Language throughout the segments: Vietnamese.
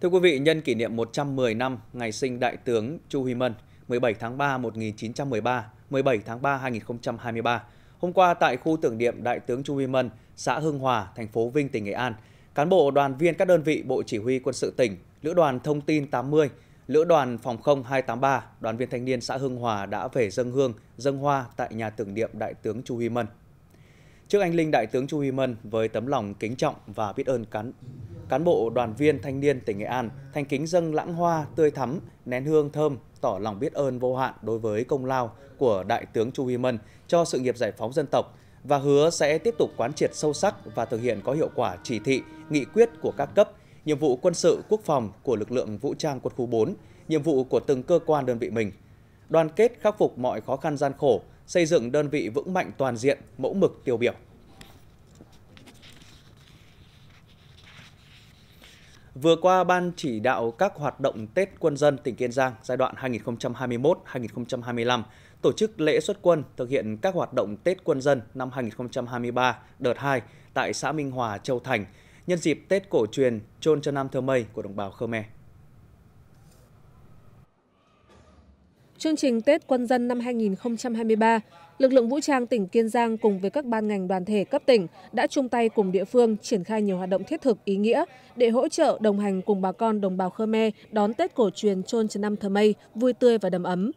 Thưa quý vị, nhân kỷ niệm 110 năm ngày sinh Đại tướng Chu Huy Mân, 17 tháng 3 1913, 17 tháng 3 2023, hôm qua tại khu tưởng niệm Đại tướng Chu Huy Mân, xã Hưng Hòa, thành phố Vinh, tỉnh Nghệ An, cán bộ đoàn viên các đơn vị Bộ Chỉ huy Quân sự tỉnh, Lữ đoàn Thông tin 80, Lữ đoàn Phòng không 283, đoàn viên thanh niên xã Hưng Hòa đã về dân hương, dân hoa tại nhà tưởng niệm Đại tướng Chu Huy Mân. Trước anh linh Đại tướng Chu Huy Mân với tấm lòng kính trọng và biết ơn cán cán bộ đoàn viên thanh niên tỉnh Nghệ An thành kính dâng lãng hoa tươi thắm, nén hương thơm, tỏ lòng biết ơn vô hạn đối với công lao của Đại tướng Chu Huy Mân cho sự nghiệp giải phóng dân tộc và hứa sẽ tiếp tục quán triệt sâu sắc và thực hiện có hiệu quả chỉ thị, nghị quyết của các cấp, nhiệm vụ quân sự quốc phòng của lực lượng vũ trang quân khu 4, nhiệm vụ của từng cơ quan đơn vị mình. Đoàn kết khắc phục mọi khó khăn gian khổ, xây dựng đơn vị vững mạnh toàn diện, mẫu mực tiêu biểu. Vừa qua, Ban chỉ đạo các hoạt động Tết quân dân tỉnh Kiên Giang giai đoạn 2021-2025 tổ chức lễ xuất quân thực hiện các hoạt động Tết quân dân năm 2023 đợt 2 tại xã Minh Hòa, Châu Thành, nhân dịp Tết cổ truyền Chôn cho Nam Thơ Mây của đồng bào Khmer. chương trình tết quân dân năm hai hai nghìn mươi ba, lực lượng vũ trang tỉnh Kiên Giang cùng với các ban ngành đoàn thể cấp tỉnh đã chung tay cùng địa phương triển khai nhiều hoạt động thiết thực ý nghĩa để hỗ trợ đồng hành cùng bà con đồng bào Khmer đón Tết cổ truyền trôn Trần Năm Thờ Mây vui tươi và đầm ấm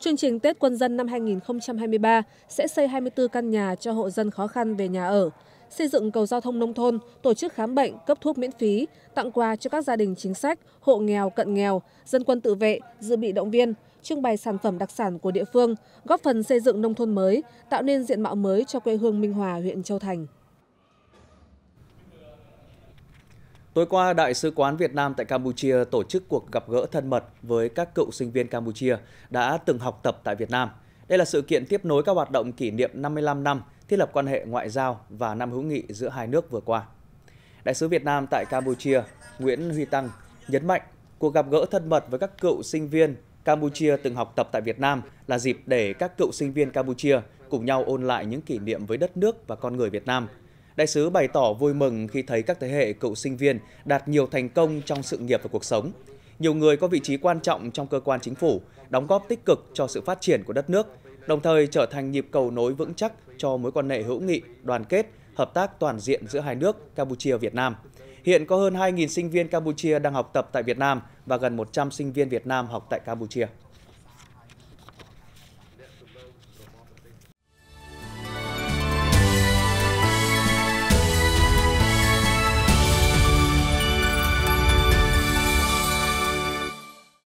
chương trình tết quân dân năm 2023 sẽ xây 24 căn nhà cho hộ dân khó khăn về nhà ở xây dựng cầu giao thông nông thôn tổ chức khám bệnh cấp thuốc miễn phí tặng quà cho các gia đình chính sách hộ nghèo cận nghèo dân quân tự vệ dự bị động viên trưng bày sản phẩm đặc sản của địa phương góp phần xây dựng nông thôn mới tạo nên diện mạo mới cho quê hương minh hòa huyện châu thành Tối qua, Đại sứ quán Việt Nam tại Campuchia tổ chức cuộc gặp gỡ thân mật với các cựu sinh viên Campuchia đã từng học tập tại Việt Nam. Đây là sự kiện tiếp nối các hoạt động kỷ niệm 55 năm thiết lập quan hệ ngoại giao và năm hữu nghị giữa hai nước vừa qua. Đại sứ Việt Nam tại Campuchia Nguyễn Huy Tăng nhấn mạnh cuộc gặp gỡ thân mật với các cựu sinh viên Campuchia từng học tập tại Việt Nam là dịp để các cựu sinh viên Campuchia cùng nhau ôn lại những kỷ niệm với đất nước và con người Việt Nam – đại sứ bày tỏ vui mừng khi thấy các thế hệ cựu sinh viên đạt nhiều thành công trong sự nghiệp và cuộc sống. Nhiều người có vị trí quan trọng trong cơ quan chính phủ, đóng góp tích cực cho sự phát triển của đất nước, đồng thời trở thành nhịp cầu nối vững chắc cho mối quan hệ hữu nghị, đoàn kết, hợp tác toàn diện giữa hai nước Campuchia-Việt Nam. Hiện có hơn 2.000 sinh viên Campuchia đang học tập tại Việt Nam và gần 100 sinh viên Việt Nam học tại Campuchia.